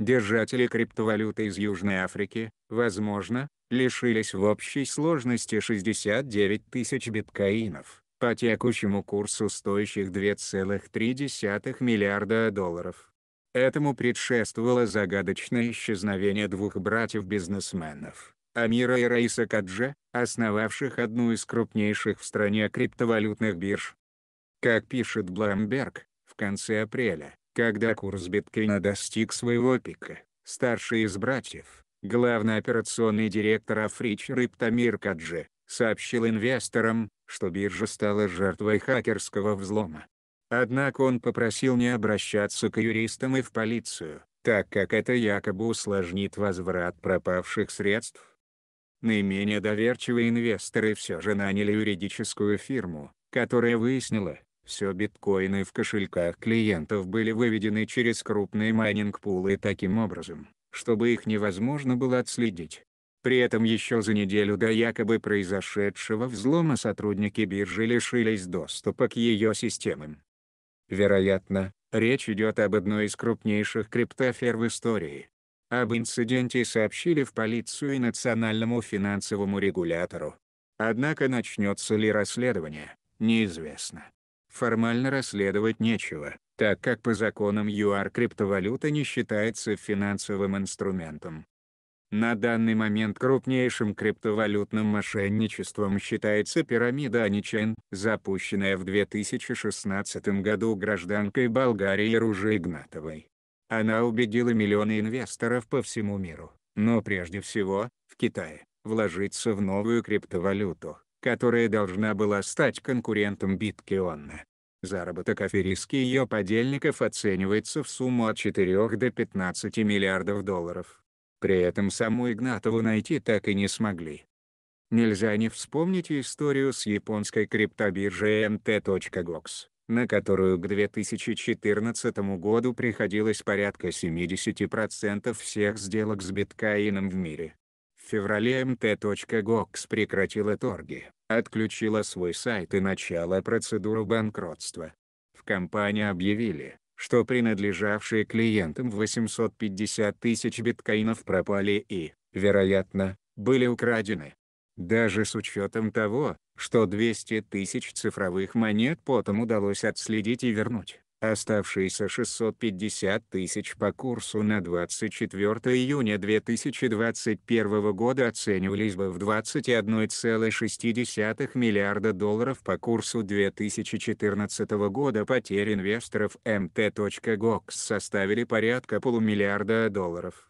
держатели криптовалюты из Южной Африки, возможно, лишились в общей сложности 69 тысяч биткоинов, по текущему курсу стоящих 2,3 миллиарда долларов. Этому предшествовало загадочное исчезновение двух братьев-бизнесменов, Амира и Раиса Каджа, основавших одну из крупнейших в стране криптовалютных бирж. Как пишет Блумберг, в конце апреля, когда курс биткоина достиг своего пика, старший из братьев, главный операционный директор Африч Риптамир Каджи, сообщил инвесторам, что биржа стала жертвой хакерского взлома. Однако он попросил не обращаться к юристам и в полицию, так как это якобы усложнит возврат пропавших средств. Наименее доверчивые инвесторы все же наняли юридическую фирму, которая выяснила, все биткоины в кошельках клиентов были выведены через крупные майнинг-пулы таким образом, чтобы их невозможно было отследить. При этом еще за неделю до якобы произошедшего взлома сотрудники биржи лишились доступа к ее системам. Вероятно, речь идет об одной из крупнейших криптофер в истории. Об инциденте сообщили в полицию и национальному финансовому регулятору. Однако начнется ли расследование, неизвестно формально расследовать нечего, так как по законам ЮАР криптовалюта не считается финансовым инструментом. На данный момент крупнейшим криптовалютным мошенничеством считается пирамида Аничен, запущенная в 2016 году гражданкой Болгарии Ружи Игнатовой. Она убедила миллионы инвесторов по всему миру, но прежде всего, в Китае, вложиться в новую криптовалюту которая должна была стать конкурентом биткиона. Заработок аферистки и ее подельников оценивается в сумму от 4 до 15 миллиардов долларов. При этом саму Игнатову найти так и не смогли. Нельзя не вспомнить историю с японской криптобиржей mt.gox, на которую к 2014 году приходилось порядка 70% всех сделок с биткоином в мире феврале mt.gox эм прекратила торги, отключила свой сайт и начала процедуру банкротства. В компании объявили, что принадлежавшие клиентам 850 тысяч биткоинов пропали и, вероятно, были украдены. Даже с учетом того, что 200 тысяч цифровых монет потом удалось отследить и вернуть, оставшиеся 650 тысяч по курсу на 24 июня 2021 года оценивались бы в 21,6 миллиарда долларов по курсу 2014 года потерь инвесторов mt.gox составили порядка полумиллиарда долларов.